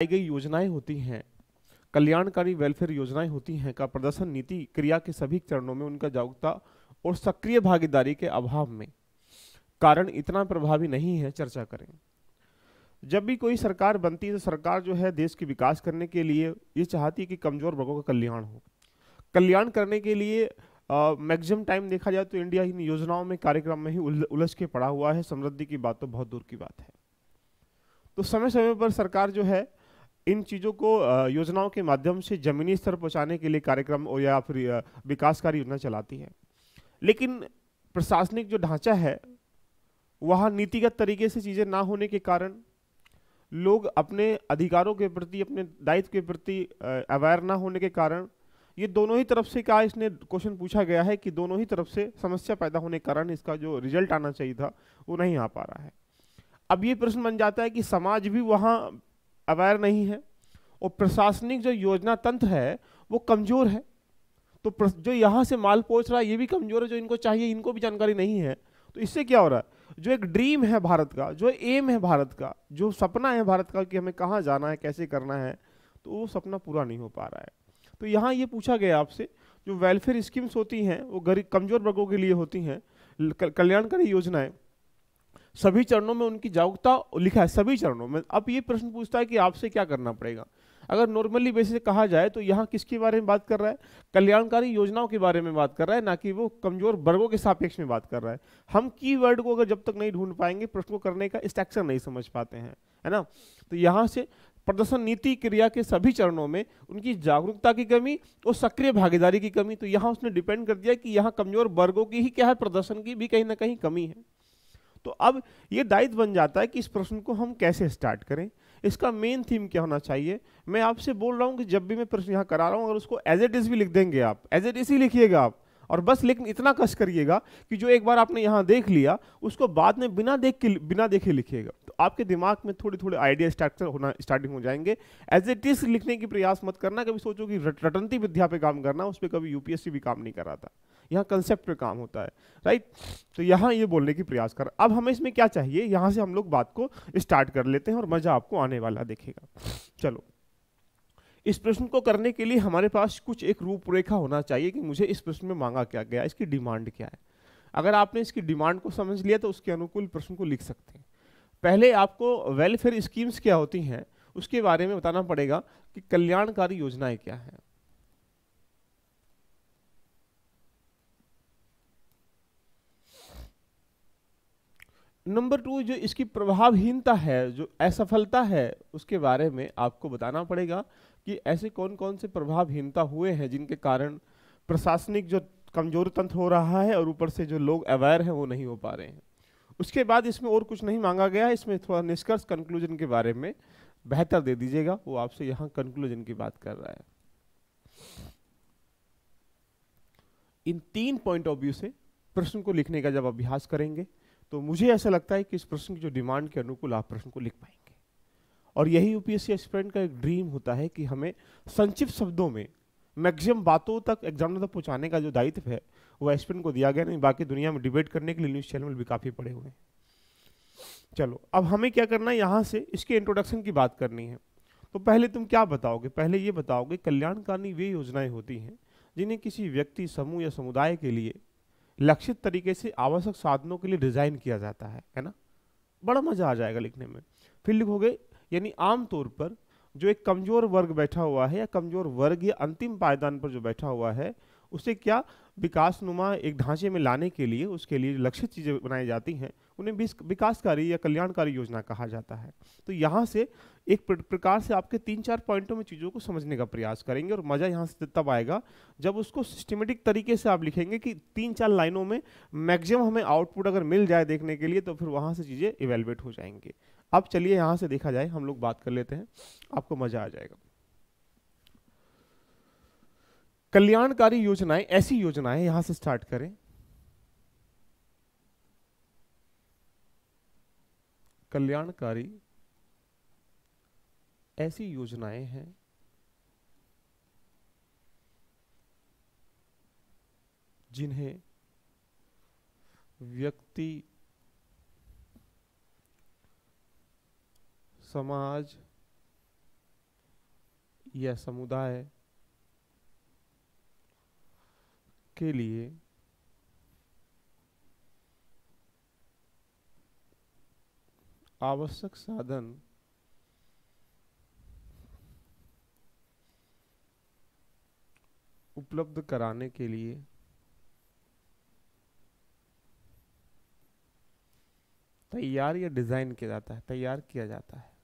बनाई गई योजनाएं होती हैं कल्याणकारी वेलफेयर योजनाएं होती हैं का प्रदर्शन नीति क्रिया के सभी चरणों में उनका जागरूकता और सक्रिय भागीदारी के अभाव में कारण इतना प्रभावी नहीं है चर्चा करें जब भी कोई सरकार बनती है तो सरकार जो है देश के विकास करने के लिए ये चाहती है कि कमजोर वर्गों का कल्याण हो कल्याण करने के लिए मैक्सिमम टाइम देखा जाए तो इंडिया इन योजनाओं में कार्यक्रम में ही उलझ के पड़ा हुआ है समृद्धि की बात तो बहुत दूर की बात है तो समय समय पर सरकार जो है इन चीज़ों को योजनाओं के माध्यम से जमीनी स्तर पहुंचाने के लिए कार्यक्रम या फिर कार्य योजना चलाती है लेकिन प्रशासनिक जो ढांचा है वहाँ नीतिगत तरीके से चीज़ें ना होने के कारण लोग अपने अधिकारों के प्रति अपने दायित्व के प्रति अवेयर ना होने के कारण ये दोनों ही तरफ से क्या इसने क्वेश्चन पूछा गया है कि दोनों ही तरफ से समस्या पैदा होने के कारण इसका जो रिजल्ट आना चाहिए था वो नहीं आ पा रहा है अब ये प्रश्न बन जाता है कि समाज भी वहाँ अवेयर नहीं है और प्रशासनिक जो योजना तंत्र है वो कमज़ोर है तो जो यहाँ से माल पहुँच रहा है ये भी कमज़ोर है जो इनको चाहिए इनको भी जानकारी नहीं है तो इससे क्या हो रहा है जो एक ड्रीम है भारत का जो एम है भारत का जो सपना है भारत का कि हमें कहाँ जाना है कैसे करना है तो वो सपना पूरा नहीं हो पा रहा है तो यहाँ ये पूछा गया आपसे जो वेलफेयर स्कीम्स होती हैं वो गरीब कमज़ोर वर्गों के लिए होती हैं कल्याणकारी योजनाएं सभी चरणों में उनकी जागरूकता लिखा है सभी चरणों में अब ये प्रश्न पूछता है कि आपसे क्या करना पड़ेगा अगर नॉर्मली बेसिस से कहा जाए तो यहाँ किसके बारे में बात कर रहा है कल्याणकारी योजनाओं के बारे में बात कर रहा है ना कि वो कमजोर वर्गों के सापेक्ष में बात कर रहा है हम की वर्ड को अगर जब तक नहीं ढूंढ पाएंगे प्रश्न को करने का स्ट्रक्चर नहीं समझ पाते हैं है ना तो यहाँ से प्रदर्शन नीति क्रिया के सभी चरणों में उनकी जागरूकता की कमी और सक्रिय भागीदारी की कमी तो यहाँ उसने डिपेंड कर दिया कि यहाँ कमजोर वर्गों की ही क्या है प्रदर्शन की भी कहीं ना कहीं कमी है तो अब ये दायित्व बन जाता है कि इस प्रश्न को हम कैसे स्टार्ट करें इसका मेन थीम क्या होना चाहिए मैं आपसे बोल रहा हूँ कि जब भी मैं प्रश्न यहाँ करा रहा हूँ अगर उसको एज एट इज़ भी लिख देंगे आप एज एट इज़ ही लिखिएगा आप और बस लेकिन इतना कष्ट करिएगा कि जो एक बार आपने यहाँ देख लिया उसको बाद में बिना देख के बिना देखे लिखिएगा तो आपके दिमाग में थोड़े थोड़े आइडिया स्ट्रक्चर होना स्टार्टिंग हो जाएंगे एज एट इज लिखने की प्रयास मत करना कभी सोचो कि रटंती विद्या पर काम करना उस पर कभी यूपीएससी भी काम नहीं कर रहा था यहाँ कंसेप्ट पे काम होता है राइट तो यहाँ ये बोलने की प्रयास कर अब हमें इसमें क्या चाहिए यहाँ से हम लोग बात को स्टार्ट कर लेते हैं और मज़ा आपको आने वाला देखेगा चलो इस प्रश्न को करने के लिए हमारे पास कुछ एक रूपरेखा होना चाहिए कि मुझे इस प्रश्न में मांगा क्या गया इसकी डिमांड क्या है अगर आपने इसकी डिमांड को समझ लिया तो उसके अनुकूल प्रश्न को लिख सकते हैं पहले आपको वेलफेयर स्कीम्स क्या होती हैं उसके बारे में बताना पड़ेगा कि कल्याणकारी योजनाएं क्या हैं नंबर टू जो इसकी प्रभावहीनता है जो असफलता है उसके बारे में आपको बताना पड़ेगा कि ऐसे कौन कौन से प्रभावहीनता हुए हैं जिनके कारण प्रशासनिक जो कमजोर तंत्र हो रहा है और ऊपर से जो लोग अवेयर हैं वो नहीं हो पा रहे हैं उसके बाद इसमें और कुछ नहीं मांगा गया इसमें थोड़ा निष्कर्ष कंक्लूजन के बारे में बेहतर दे दीजिएगा वो आपसे यहाँ कंक्लूजन की बात कर रहा है इन तीन पॉइंट ऑफ व्यू से प्रश्न को लिखने का जब अभ्यास करेंगे तो मुझे ऐसा लगता है कि इस प्रश्न की जो डिमांड के अनुकूल आप प्रश्न को लिख पाएंगे और यही यूपीएससी एस्पिरेंट का एक ड्रीम होता है कि हमें संक्षिप्त शब्दों में मैक्सिमम बातों तक एग्जाम तक पहुँचाने का जो दायित्व है वो एस्पिरेंट को दिया गया नहीं बाकी दुनिया में डिबेट करने के लिए न्यूज़ चैनल भी काफ़ी पड़े हुए हैं चलो अब हमें क्या करना है यहाँ से इसके इंट्रोडक्शन की बात करनी है तो पहले तुम क्या बताओगे पहले ये बताओगे कल्याणकारी वे योजनाएं होती हैं जिन्हें किसी व्यक्ति समूह या समुदाय के लिए लक्षित तरीके से आवश्यक साधनों के लिए डिज़ाइन किया जाता है है ना बड़ा मज़ा आ जाएगा लिखने में फिर लिखोगे यानी आमतौर पर जो एक कमज़ोर वर्ग बैठा हुआ है या कमज़ोर वर्ग या अंतिम पायदान पर जो बैठा हुआ है उसे क्या विकास नुमा एक ढांचे में लाने के लिए उसके लिए लक्षित चीज़ें बनाई जाती हैं उन्हें विकासकारी या कल्याणकारी योजना कहा जाता है तो यहाँ से एक प्रकार से आपके तीन चार पॉइंटों में चीज़ों को समझने का प्रयास करेंगे और मज़ा यहाँ से तब आएगा जब उसको सिस्टमेटिक तरीके से आप लिखेंगे कि तीन चार लाइनों में मैक्सिमम हमें आउटपुट अगर मिल जाए देखने के लिए तो फिर वहाँ से चीज़ें इवेलुएट हो जाएंगे अब चलिए यहाँ से देखा जाए हम लोग बात कर लेते हैं आपको मज़ा आ जाएगा कल्याणकारी योजनाएं ऐसी योजनाएं यहां से स्टार्ट करें कल्याणकारी ऐसी योजनाएं हैं जिन्हें व्यक्ति समाज या समुदाय के लिए आवश्यक साधन उपलब्ध कराने के लिए तैयार या डिजाइन किया जाता है तैयार किया जाता है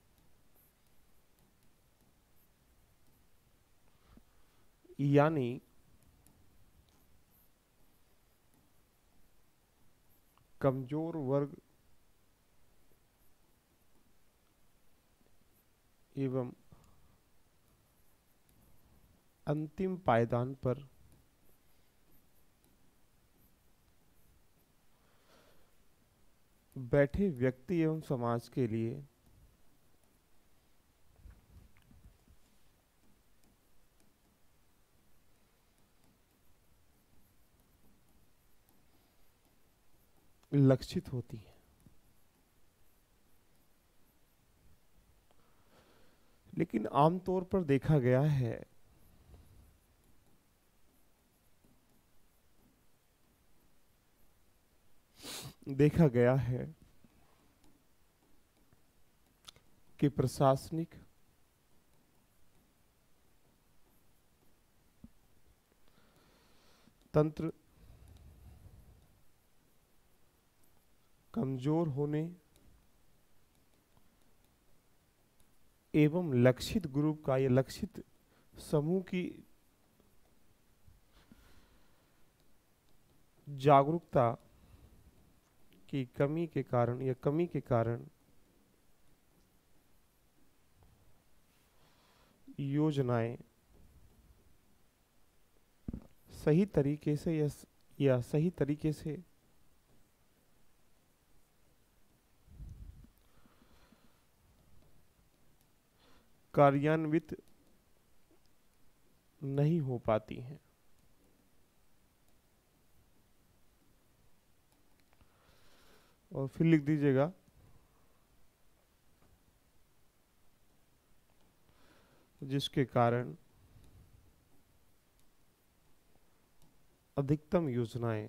यानी कमजोर वर्ग एवं अंतिम पायदान पर बैठे व्यक्ति एवं समाज के लिए लक्षित होती है लेकिन आमतौर पर देखा गया है देखा गया है कि प्रशासनिक तंत्र कमजोर होने एवं लक्षित ग्रुप का या लक्षित समूह की जागरूकता की कमी के कारण या कमी के कारण योजनाएं सही तरीके से या, या सही तरीके से कार्यान्वित नहीं हो पाती हैं और फिर लिख दीजिएगा जिसके कारण अधिकतम योजनाएं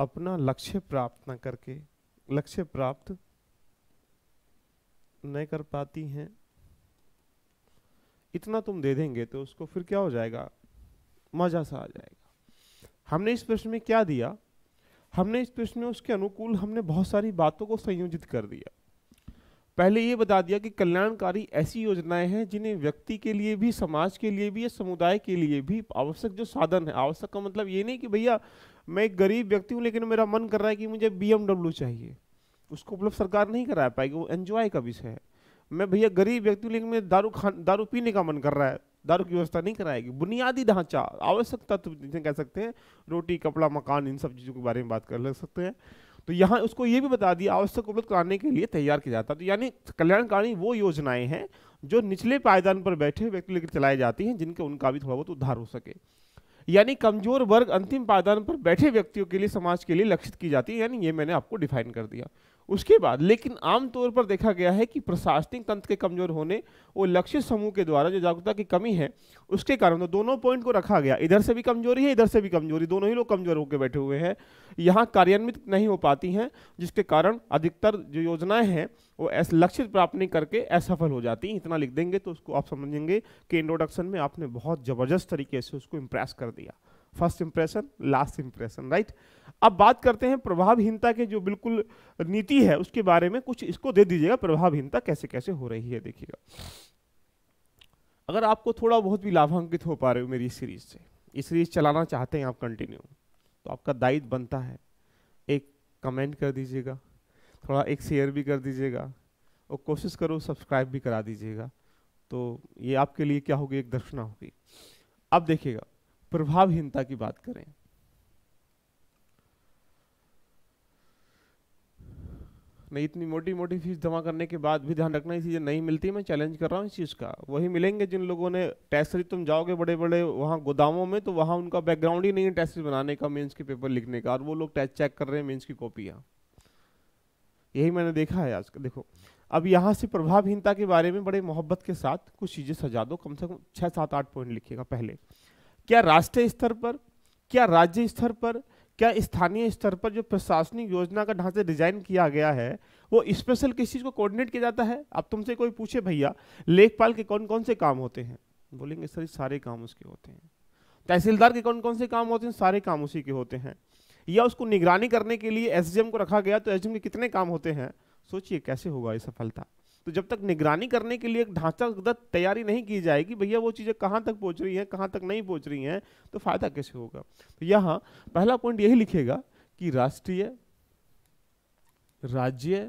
अपना लक्ष्य प्राप्त न करके लक्ष्य प्राप्त नहीं कर पाती हैं इतना तुम दे देंगे तो उसको फिर क्या हो जाएगा मजा सा आ जाएगा हमने इस प्रश्न में क्या दिया हमने इस प्रश्न में उसके अनुकूल हमने बहुत सारी बातों को संयोजित कर दिया पहले ये बता दिया कि कल्याणकारी ऐसी योजनाएं हैं जिन्हें व्यक्ति के लिए भी समाज के लिए भी या समुदाय के लिए भी आवश्यक जो साधन है आवश्यक का मतलब ये नहीं कि भैया मैं एक गरीब व्यक्ति हूँ लेकिन मेरा मन कर रहा है कि मुझे बी चाहिए उसको उपलब्ध मतलब सरकार नहीं करा पाएगी वो एन्जॉय का विषय है मैं भैया गरीब व्यक्ति हूँ लेकिन मेरे दारू खान दारू पीने का मन कर रहा है दारू की व्यवस्था नहीं कराएगी बुनियादी ढांचा आवश्यक तत्व जिसे कह सकते हैं रोटी कपड़ा मकान इन सब चीज़ों के बारे में बात कर ले सकते हैं तो यहाँ उसको ये भी बता दिया आवश्यक उपलब्ध कराने के लिए तैयार किया जाता है तो यानी कल्याणकारी वो योजनाएं हैं जो निचले पायदान पर बैठे व्यक्ति लेकर चलाई जाती हैं जिनके उनका भी थोड़ा बहुत उद्धार हो सके यानी कमजोर वर्ग अंतिम पायदान पर बैठे व्यक्तियों के लिए समाज के लिए लक्षित की जाती है यानी ये मैंने आपको डिफाइन कर दिया उसके बाद लेकिन आमतौर पर देखा गया है कि प्रशासनिक तंत्र के कमजोर होने और लक्ष्य समूह के द्वारा जो जागरूकता की कमी है उसके कारण तो दोनों पॉइंट को रखा गया इधर से भी कमजोरी है इधर से भी कमजोरी दोनों ही लोग कमजोर होकर बैठे हुए हैं यहाँ कार्यान्वित नहीं हो पाती हैं जिसके कारण अधिकतर जो योजनाएं हैं वो ऐसे लक्षित प्राप्त नहीं करके असफल हो जाती हैं इतना लिख देंगे तो उसको आप समझेंगे कि इंट्रोडक्शन में आपने बहुत ज़बरदस्त तरीके से उसको इम्प्रेस कर दिया first impression last impression right अब बात करते हैं प्रभावहीनता के जो बिल्कुल नीति है उसके बारे में कुछ इसको दे दीजिएगा प्रभावहीनता कैसे कैसे हो रही है देखिएगा अगर आपको थोड़ा बहुत भी लाभांकित हो पा रहे हो मेरी सीरीज से ये सीरीज चलाना चाहते हैं आप कंटिन्यू तो आपका दायित्व बनता है एक कमेंट कर दीजिएगा थोड़ा एक शेयर भी कर दीजिएगा और कोशिश करो सब्सक्राइब भी करा दीजिएगा तो ये आपके लिए क्या होगी एक दर्शना होगी अब देखिएगा प्रभावहीनता की बात करें नहीं इतनी मोटी मोटी फीस जमा करने के बाद भी ध्यान रखना चीज़ें नहीं मिलती मैं चैलेंज कर रहा हूँ इस चीज़ का वही मिलेंगे जिन लोगों ने टेस्टरी तुम जाओगे बड़े बड़े वहाँ गोदामों में तो वहाँ उनका बैकग्राउंड ही नहीं है टेस्टरी बनाने का मेन्स के पेपर लिखने का और वो लोग टेस्ट चेक कर रहे हैं मेन्स की कॉपियाँ यही मैंने देखा है आज का देखो अब यहाँ से प्रभावहीनता के बारे में बड़े मोहब्बत के साथ कुछ चीज़ें सजा दो कम से कम छः सात आठ पॉइंट लिखेगा पहले क्या राष्ट्रीय स्तर पर क्या राज्य स्तर पर क्या स्थानीय स्तर पर जो प्रशासनिक योजना का ढांचा डिजाइन किया गया है वो स्पेशल किस चीज़ को कोऑर्डिनेट किया जाता है अब तुमसे कोई पूछे भैया लेखपाल के कौन कौन से काम होते हैं बोलेंगे सर सारे काम उसके होते हैं तहसीलदार के कौन कौन से काम होते हैं सारे काम उसी के होते हैं या उसको निगरानी करने के लिए एसडीएम को रखा गया तो एसडीएम के कितने काम होते हैं सोचिए कैसे होगा ये सफलता तो जब तक निगरानी करने के लिए एक ढांचागत तैयारी नहीं की जाएगी भैया वो चीज़ें कहाँ तक पहुँच रही हैं कहाँ तक नहीं पहुँच रही हैं तो फायदा कैसे होगा तो यहाँ पहला पॉइंट यही लिखेगा कि राष्ट्रीय राज्य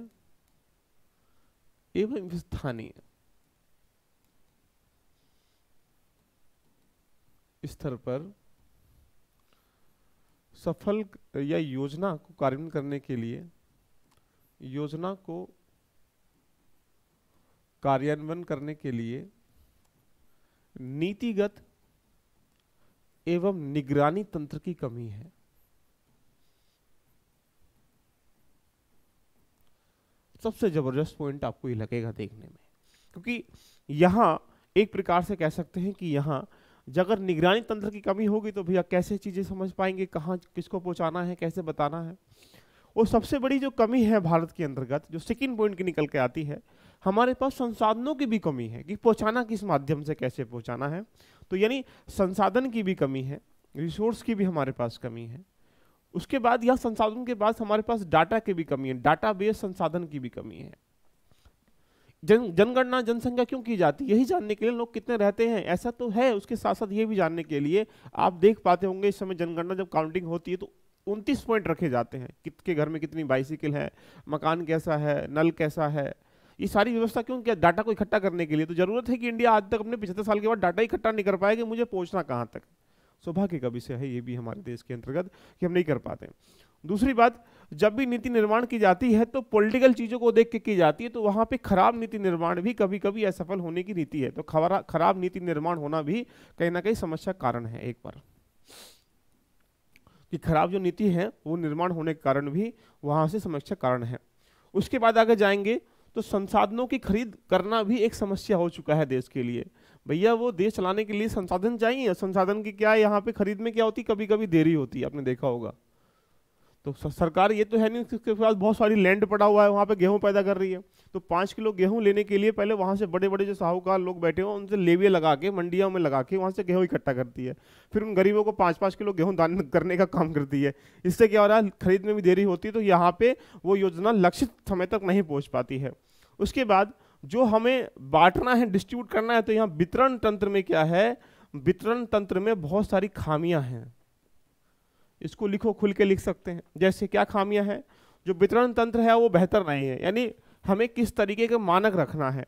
एवं स्थानीय स्तर पर सफल या योजना को कार्यान्वयन करने के लिए योजना को कार्यान्वयन करने के लिए नीतिगत एवं निगरानी तंत्र की कमी है सबसे जबरदस्त पॉइंट आपको ये लगेगा देखने में क्योंकि यहां एक प्रकार से कह सकते हैं कि यहां अगर निगरानी तंत्र की कमी होगी तो भैया कैसे चीज़ें समझ पाएंगे कहां किसको पहुंचाना है कैसे बताना है और सबसे बड़ी जो कमी है भारत के अंतर्गत जो सेकेंड पॉइंट की निकल के आती है हमारे पास संसाधनों की भी कमी है कि पहुंचाना किस माध्यम से कैसे पहुंचाना है तो यानी संसाधन की भी कमी है रिसोर्स की भी हमारे पास कमी है उसके बाद यह संसाधन के बाद हमारे पास डाटा की भी कमी है डाटा बेस संसाधन की भी कमी है जन जनगणना जनसंख्या क्यों की जाती है यही जानने के लिए लोग कितने रहते हैं ऐसा तो है उसके साथ साथ ये भी जानने के लिए आप देख पाते होंगे इस समय जनगणना जब काउंटिंग होती है तो उनतीस पॉइंट रखे जाते हैं के घर में कितनी बाइसिकल है मकान कैसा है नल कैसा है ये सारी व्यवस्था क्यों क्या डाटा को इकट्ठा करने के लिए तो जरूरत है कि इंडिया आज तक अपने पिछहत्तर साल के बाद डाटा इकट्ठा नहीं कर पाया कि मुझे पहुंचना कहाँ तक सौभाग्य का विषय है ये भी हमारे देश के अंतर्गत कि हम नहीं कर पाते दूसरी बात जब भी नीति निर्माण की जाती है तो पॉलिटिकल चीज़ों को देख के की जाती है तो वहाँ पे खराब नीति निर्माण भी कभी कभी असफल होने की नीति है तो खराब नीति निर्माण होना भी कहीं ना कहीं समस्या कारण है एक बार कि खराब जो नीति है वो निर्माण होने के कारण भी वहाँ से समस्या कारण है उसके बाद आगे जाएंगे तो संसाधनों की खरीद करना भी एक समस्या हो चुका है देश के लिए भैया वो देश चलाने के लिए संसाधन चाहिए संसाधन की क्या यहाँ पे खरीद में क्या होती कभी कभी देरी होती है आपने देखा होगा तो सरकार ये तो है नहीं उसके पास बहुत सारी लैंड पड़ा हुआ है वहाँ पे गेहूँ पैदा कर रही है तो पाँच किलो गेहूँ लेने के लिए पहले वहाँ से बड़े बड़े जो साहूकार लोग बैठे हुए उनसे लेवे लगा के मंडियों में लगा के वहाँ से गेहूँ इकट्ठा करती है फिर उन गरीबों को पाँच पाँच किलो गेहूँ दान करने का काम करती है इससे क्या हो रहा है खरीद में भी देरी होती है तो यहाँ पर वो योजना लक्षित समय तक नहीं पहुँच पाती है उसके बाद जो हमें बांटना है डिस्ट्रीब्यूट करना है तो यहाँ वितरण तंत्र में क्या है वितरण तंत्र में बहुत सारी खामियाँ हैं इसको लिखो खुल के लिख सकते हैं जैसे क्या खामियां हैं जो वितरण तंत्र है वो बेहतर नहीं है यानी हमें किस तरीके का मानक रखना है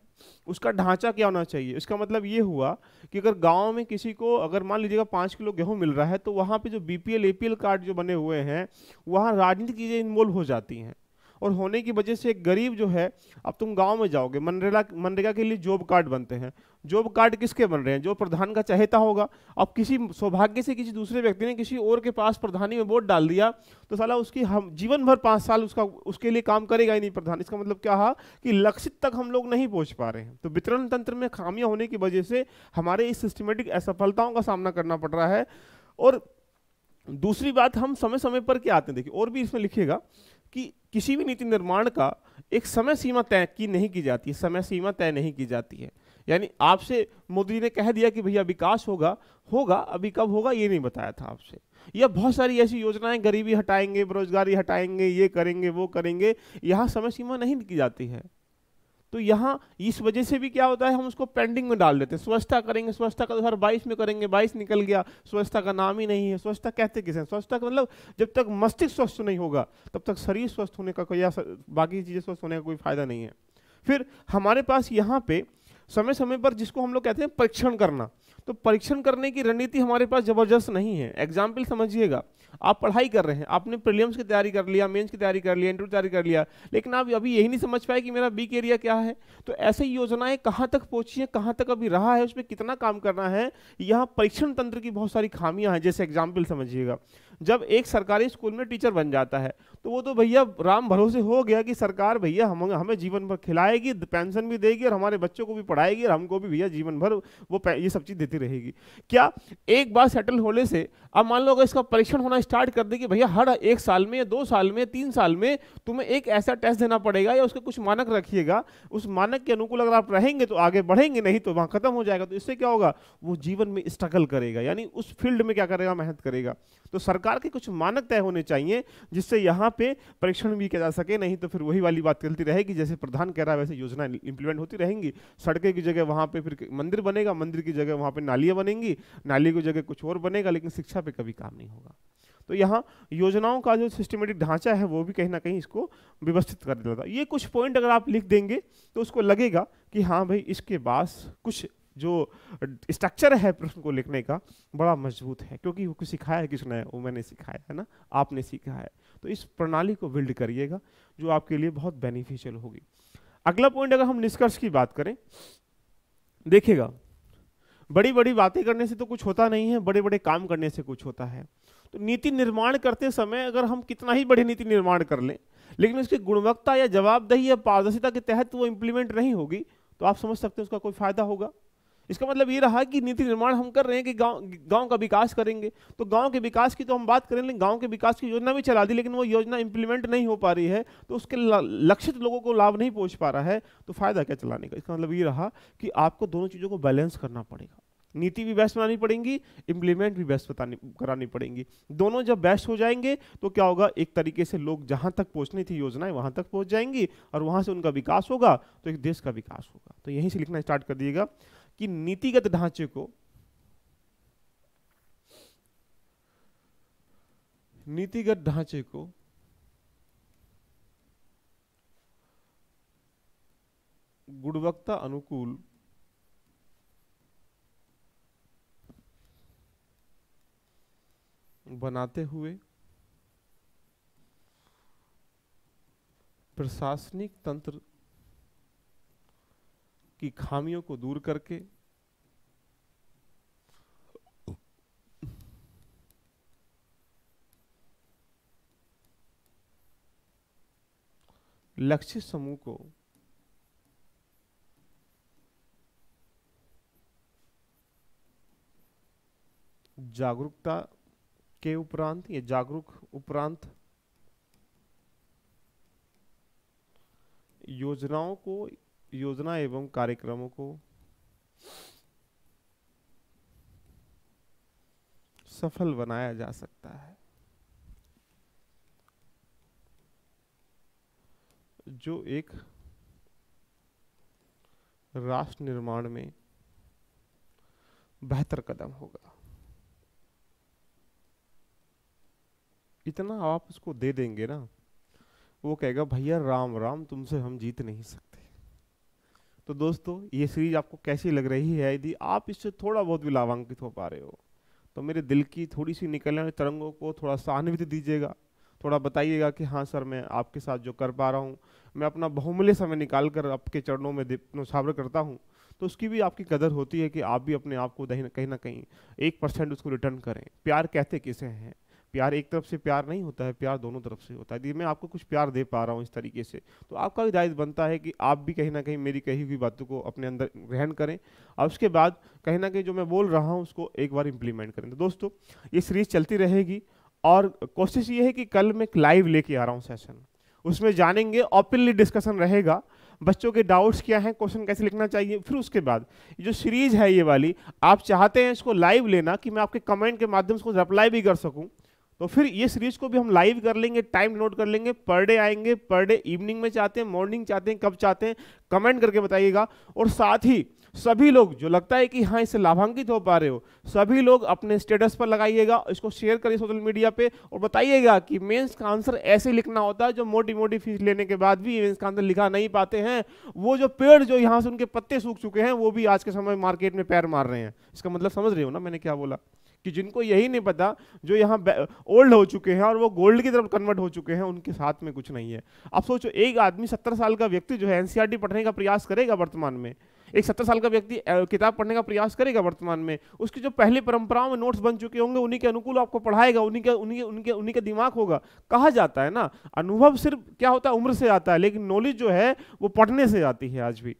उसका ढांचा क्या होना चाहिए इसका मतलब ये हुआ कि अगर गांव में किसी को अगर मान लीजिएगा पाँच किलो गेहूं मिल रहा है तो वहाँ पे जो बीपीएल एपीएल कार्ड जो बने हुए हैं वहाँ राजनीतिक चीज़ें इन्वॉल्व हो जाती हैं और होने की वजह से एक गरीब जो है अब तुम गांव में जाओगे मनरेगा मनरेगा के लिए जॉब कार्ड बनते हैं जॉब कार्ड किसके बन रहे हैं जो प्रधान का चाहता होगा अब किसी सौभाग्य से किसी दूसरे व्यक्ति ने किसी और के पास प्रधानी में वोट डाल दिया तो साला उसकी हम जीवन भर पाँच साल उसका उसके लिए काम करेगा ही नहीं प्रधान इसका मतलब क्या है कि लक्षित तक हम लोग नहीं पहुंच पा रहे हैं तो वितरण तंत्र में खामियाँ होने की वजह से हमारे इस सिस्टमेटिक असफलताओं का सामना करना पड़ रहा है और दूसरी बात हम समय समय पर क्या आते हैं देखिए और भी इसमें लिखेगा कि किसी भी नीति निर्माण का एक समय सीमा तय की नहीं की जाती है समय सीमा तय नहीं की जाती है यानी आपसे मोदी ने कह दिया कि भैया विकास होगा होगा अभी कब होगा ये नहीं बताया था आपसे या बहुत सारी ऐसी योजनाएं गरीबी हटाएंगे बेरोजगारी हटाएंगे ये करेंगे वो करेंगे यहाँ समय सीमा नहीं की जाती है तो यहाँ इस वजह से भी क्या होता है हम उसको पेंडिंग में डाल देते हैं स्वच्छता करेंगे स्वच्छता का दो तो हज़ार बाईस में करेंगे बाईस निकल गया स्वच्छता का नाम ही नहीं है स्वच्छता कहते किसे स्वच्छता का मतलब जब तक मस्तिष्क स्वस्थ नहीं होगा तब तक शरीर स्वस्थ होने का कोई या बाकी चीज़ें स्वस्थ होने का कोई फायदा नहीं है फिर हमारे पास यहाँ पे समय समय पर जिसको हम लोग कहते हैं परीक्षण करना तो परीक्षण करने की रणनीति हमारे पास जबरदस्त नहीं है एग्जाम्पल समझिएगा आप पढ़ाई कर रहे हैं आपने प्रिलियम्स की तैयारी कर लिया मेंस की तैयारी कर लिया इंटरव्यू तैयारी कर लिया लेकिन आप अभी यही नहीं समझ पाए कि मेरा बीक एरिया क्या है तो ऐसे योजनाएं कहाँ तक पहुंची हैं कहाँ तक अभी रहा है उसमें कितना काम करना है यहाँ परीक्षण तंत्र की बहुत सारी खामियां हैं जैसे एग्जाम्पल समझिएगा जब एक सरकारी स्कूल में टीचर बन जाता है तो वो तो भैया राम भरोसे हो गया कि सरकार भैया हम हमें जीवन भर खिलाएगी पेंशन भी देगी और हमारे बच्चों को भी पढ़ाएगी और हमको भी भैया जीवन भर वो ये सब चीज़ देती रहेगी क्या एक बार सेटल होने से अब मान लो अगर इसका परीक्षण होना स्टार्ट कर देगी भैया हर एक साल में दो साल में तीन साल में तुम्हें एक ऐसा टेस्ट देना पड़ेगा या उसका कुछ मानक रखिएगा उस मानक के अनुकूल अगर आप रहेंगे तो आगे बढ़ेंगे नहीं तो वहाँ खत्म हो जाएगा तो इससे क्या होगा वो जीवन में स्ट्रगल करेगा यानी उस फील्ड में क्या करेगा मेहनत करेगा तो सरकार प्रकार के कुछ मानक तय होने चाहिए जिससे यहाँ पे परीक्षण भी किया जा सके नहीं तो फिर वही वाली बात चलती रहेगी जैसे प्रधान कह रहा है वैसे योजना इंप्लीमेंट होती रहेंगी सड़कें की जगह वहाँ पे फिर मंदिर बनेगा मंदिर की जगह वहाँ पे नालियाँ बनेंगी नाली की जगह कुछ और बनेगा लेकिन शिक्षा पर कभी काम नहीं होगा तो यहाँ योजनाओं का जो सिस्टमेटिक ढांचा है वो भी कहीं ना कहीं इसको व्यवस्थित कर देता है ये कुछ पॉइंट अगर आप लिख देंगे तो उसको लगेगा कि हाँ भाई इसके पास कुछ जो स्ट्रक्चर है प्रश्न को लिखने का बड़ा मजबूत है क्योंकि वो सिखाया किसने वो मैंने सिखाया है ना आपने सीखा है तो इस प्रणाली को बिल्ड करिएगा जो आपके लिए बहुत बेनिफिशियल होगी अगला पॉइंट अगर हम निष्कर्ष की बात करें देखिएगा बड़ी बड़ी बातें करने से तो कुछ होता नहीं है बड़े बड़े काम करने से कुछ होता है तो नीति निर्माण करते समय अगर हम कितना ही बड़ी नीति निर्माण कर लें लेकिन उसकी गुणवत्ता या जवाबदेही या पारदर्शिता के तहत वो इम्प्लीमेंट नहीं होगी तो आप समझ सकते हैं उसका कोई फायदा होगा इसका मतलब ये रहा कि नीति निर्माण हम कर रहे हैं कि गांव गांव का विकास करेंगे तो गांव के विकास की तो हम बात करें लेकिन गांव के विकास की योजना भी चला दी लेकिन वो योजना इंप्लीमेंट नहीं हो पा रही है तो उसके लक्षित लोगों को लाभ नहीं पहुंच पा रहा है तो फायदा क्या चलाने का इसका मतलब ये रहा कि आपको दोनों चीज़ों को बैलेंस करना पड़ेगा नीति भी बेस्ट बनानी पड़ेगी इम्प्लीमेंट भी बेस्ट बतानी करानी पड़ेंगी दोनों जब बेस्ट हो जाएंगे तो क्या होगा एक तरीके से लोग जहाँ तक पहुँचनी थी योजनाएं वहाँ तक पहुँच जाएंगी और वहाँ से उनका विकास होगा तो एक देश का विकास होगा तो यहीं से लिखना स्टार्ट कर दिएगा कि नीतिगत ढांचे को नीतिगत ढांचे को गुणवत्ता अनुकूल बनाते हुए प्रशासनिक तंत्र की खामियों को दूर करके लक्ष्य समूह को जागरूकता के उपरांत या जागरूक उपरांत योजनाओं को योजना एवं कार्यक्रमों को सफल बनाया जा सकता है जो एक राष्ट्र निर्माण में बेहतर कदम होगा इतना आप उसको दे देंगे ना वो कहेगा भैया राम राम तुमसे हम जीत नहीं सकते तो दोस्तों ये सीरीज आपको कैसी लग रही है यदि आप इससे थोड़ा बहुत भी लाभांकित हो पा रहे हो तो मेरे दिल की थोड़ी सी निकलने तरंगों को थोड़ा सहानुभूति दीजिएगा थोड़ा बताइएगा कि हाँ सर मैं आपके साथ जो कर पा रहा हूँ मैं अपना बहुमूल्य समय निकाल कर आपके चरणों में नौछावर करता हूँ तो उसकी भी आपकी कदर होती है कि आप भी अपने आप को कहीं ना कहीं एक परसेंट उसको रिटर्न करें प्यार कहते किसे हैं प्यार एक तरफ से प्यार नहीं होता है प्यार दोनों तरफ से होता है यदि मैं आपको कुछ प्यार दे पा रहा हूँ इस तरीके से तो आपका भी दायित्व बनता है कि आप भी कहीं ना कहीं मेरी कही हुई बातों को अपने अंदर ग्रहण करें और उसके बाद कहीं ना कहीं जो मैं बोल रहा हूँ उसको एक बार इम्प्लीमेंट करें तो दोस्तों ये सीरीज चलती रहेगी और कोशिश ये है कि कल मैं एक लाइव लेके आ रहा हूँ सेशन उसमें जानेंगे ओपनली डिस्कशन रहेगा बच्चों के डाउट्स क्या हैं क्वेश्चन कैसे लिखना चाहिए फिर उसके बाद जो सीरीज है ये वाली आप चाहते हैं इसको लाइव लेना कि मैं आपके कमेंट के माध्यम से रिप्लाई भी कर सकूं तो फिर ये सीरीज को भी हम लाइव कर लेंगे टाइम नोट कर लेंगे पर डे आएंगे पर डे इवनिंग में चाहते हैं मॉर्निंग चाहते हैं कब चाहते हैं कमेंट करके बताइएगा और साथ ही सभी लोग जो लगता है कि हाँ इससे लाभांकित हो पा रहे हो सभी लोग अपने स्टेटस पर लगाइएगा इसको शेयर करिए सोशल मीडिया पे और बताइएगा कि मेंस का आंसर ऐसे लिखना होता है जो मोटी मोटी फीस लेने के बाद भी मेंस का आंसर लिखा नहीं पाते हैं वो जो पेड़ जो यहाँ से उनके पत्ते सूख चुके हैं वो भी आज के समय मार्केट में पैर मार रहे हैं इसका मतलब समझ रहे हो ना मैंने क्या बोला कि जिनको यही नहीं पता जो यहाँ ओल्ड हो चुके हैं और वो गोल्ड की तरफ कन्वर्ट हो चुके हैं उनके साथ में कुछ नहीं है आप सोचो एक आदमी सत्तर साल का व्यक्ति जो है एनसीआरटी e पढ़ने का प्रयास करेगा वर्तमान में एक सत्तर साल का व्यक्ति किताब पढ़ने का प्रयास करेगा वर्तमान में उसकी जो पहली परंपराओं में नोट्स बन चुके होंगे उन्हीं के अनुकूल आपको पढ़ाएगा उन्हीं के उन्हीं उनके उन्हीं का दिमाग होगा कहा जाता है ना अनुभव सिर्फ क्या होता है उम्र से आता है लेकिन नॉलेज जो है वो पढ़ने से आती है आज भी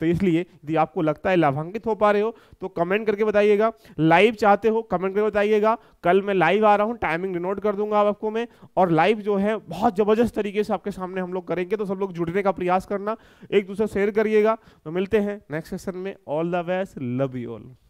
तो इसलिए यदि आपको लगता है लाभांकित हो पा रहे हो तो कमेंट करके बताइएगा लाइव चाहते हो कमेंट करके बताइएगा कल मैं लाइव आ रहा हूँ टाइमिंग डिनोट कर दूंगा आपको मैं और लाइव जो है बहुत ज़बरदस्त तरीके से आपके सामने हम लोग करेंगे तो सब लोग जुड़ने का प्रयास करना एक दूसरे शेयर करिएगा तो मिलते हैं नेक्स्ट सेशन में all the best love you all